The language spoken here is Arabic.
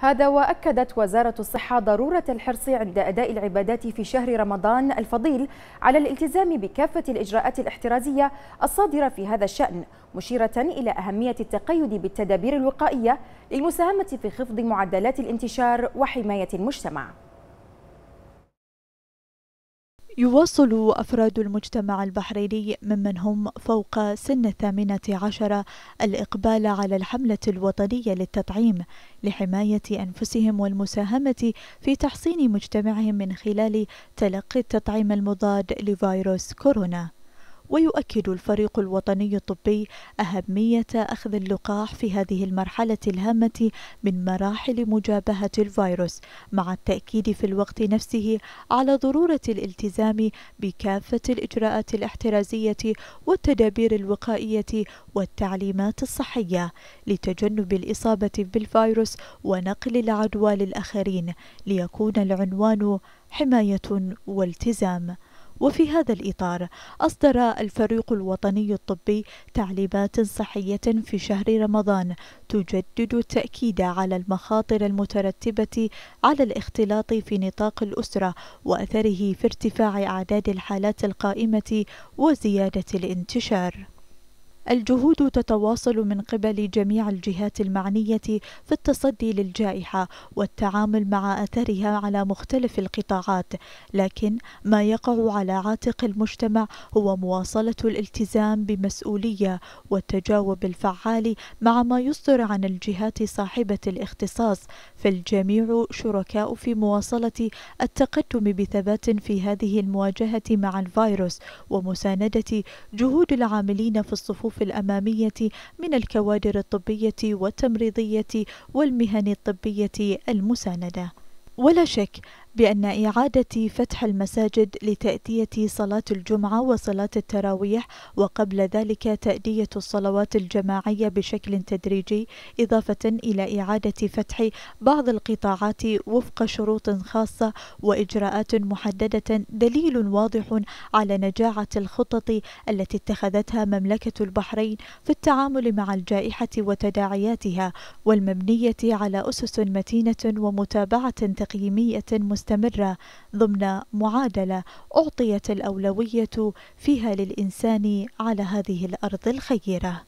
هذا وأكدت وزارة الصحة ضرورة الحرص عند أداء العبادات في شهر رمضان الفضيل على الالتزام بكافة الإجراءات الاحترازية الصادرة في هذا الشأن مشيرة إلى أهمية التقيد بالتدابير الوقائية للمساهمة في خفض معدلات الانتشار وحماية المجتمع يواصل أفراد المجتمع البحريني ممن هم فوق سن الثامنة عشرة الإقبال على الحملة الوطنية للتطعيم لحماية أنفسهم والمساهمة في تحصين مجتمعهم من خلال تلقي التطعيم المضاد لفيروس كورونا ويؤكد الفريق الوطني الطبي أهمية أخذ اللقاح في هذه المرحلة الهامة من مراحل مجابهة الفيروس مع التأكيد في الوقت نفسه على ضرورة الالتزام بكافة الإجراءات الاحترازية والتدابير الوقائية والتعليمات الصحية لتجنب الإصابة بالفيروس ونقل العدوى للآخرين ليكون العنوان حماية والتزام وفي هذا الإطار أصدر الفريق الوطني الطبي تعليمات صحية في شهر رمضان تجدد التأكيد على المخاطر المترتبة على الاختلاط في نطاق الأسرة وأثره في ارتفاع أعداد الحالات القائمة وزيادة الانتشار الجهود تتواصل من قبل جميع الجهات المعنية في التصدي للجائحة والتعامل مع أثرها على مختلف القطاعات لكن ما يقع على عاتق المجتمع هو مواصلة الالتزام بمسؤولية والتجاوب الفعال مع ما يصدر عن الجهات صاحبة الاختصاص فالجميع شركاء في مواصلة التقدم بثبات في هذه المواجهة مع الفيروس ومساندة جهود العاملين في الصفوف الصفوف الأمامية من الكوادر الطبية والتمريضية والمهن الطبية المساندة ولا شك بأن إعادة فتح المساجد لتأدية صلاة الجمعة وصلاة التراويح وقبل ذلك تأدية الصلوات الجماعية بشكل تدريجي إضافة إلى إعادة فتح بعض القطاعات وفق شروط خاصة وإجراءات محددة دليل واضح على نجاعة الخطط التي اتخذتها مملكة البحرين في التعامل مع الجائحة وتداعياتها والمبنية على أسس متينة ومتابعة تقييمية مستمرة مستمرة ضمن معادلة أعطيت الأولوية فيها للإنسان على هذه الأرض الخيرة